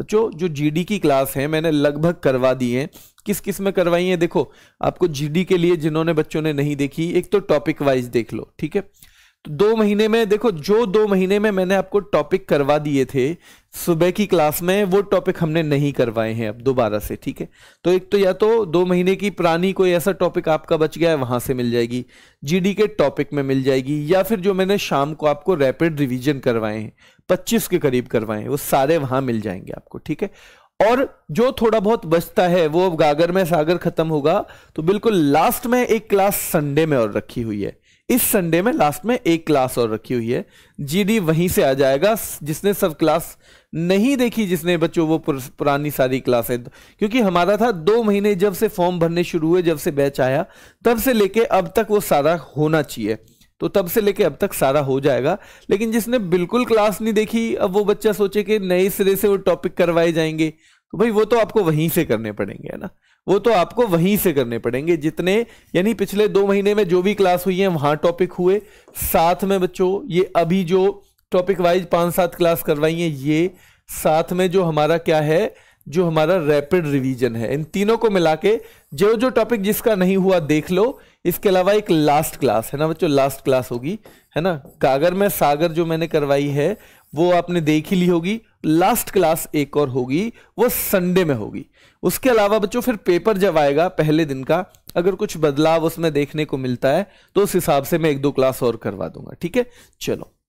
बच्चों जो जीडी की क्लास है मैंने लगभग करवा दी है किस किस में करवाई है देखो आपको जीडी के लिए जिन्होंने बच्चों ने नहीं देखी एक तो टॉपिक वाइज देख लो ठीक है तो दो महीने में देखो जो दो महीने में मैंने आपको टॉपिक करवा दिए थे सुबह की क्लास में वो टॉपिक हमने नहीं करवाए हैं अब दोबारा से ठीक है तो एक तो या तो दो महीने की पुरानी कोई ऐसा टॉपिक आपका बच गया है वहां से मिल जाएगी जीडी के टॉपिक में मिल जाएगी या फिर जो मैंने शाम को आपको रैपिड रिविजन करवाए हैं पच्चीस के करीब करवाए हैं वो सारे वहां मिल जाएंगे आपको ठीक है और जो थोड़ा बहुत बचता है वो अब गागर में सागर खत्म होगा तो बिल्कुल लास्ट में एक क्लास संडे में और रखी हुई है इस संडे में लास्ट में एक क्लास और रखी हुई है जीडी वहीं से आ जाएगा जिसने सब क्लास नहीं देखी जिसने बच्चों वो पुरानी सारी क्लासें क्योंकि हमारा था दो महीने जब से फॉर्म भरने शुरू हुए जब से बैच आया तब से लेके अब तक वो सारा होना चाहिए तो तब से लेके अब तक सारा हो जाएगा लेकिन जिसने बिल्कुल क्लास नहीं देखी अब वो बच्चा सोचे कि नए सिरे से वो टॉपिक करवाए जाएंगे तो भाई वो तो आपको वहीं से करने पड़ेंगे है ना वो तो आपको वहीं से करने पड़ेंगे जितने यानी पिछले दो महीने में जो भी क्लास हुई है वहां टॉपिक हुए साथ में बच्चों ये अभी जो टॉपिक वाइज पांच सात क्लास करवाई है ये साथ में जो हमारा क्या है जो हमारा रैपिड रिवीजन है इन तीनों को मिला के जो जो टॉपिक जिसका नहीं हुआ देख लो इसके अलावा एक लास्ट क्लास है ना बच्चों लास्ट क्लास होगी है ना कागर में सागर जो मैंने करवाई है वो आपने देख ही ली होगी लास्ट क्लास एक और होगी वो संडे में होगी उसके अलावा बच्चों फिर पेपर जब आएगा पहले दिन का अगर कुछ बदलाव उसमें देखने को मिलता है तो उस हिसाब से मैं एक दो क्लास और करवा दूंगा ठीक है चलो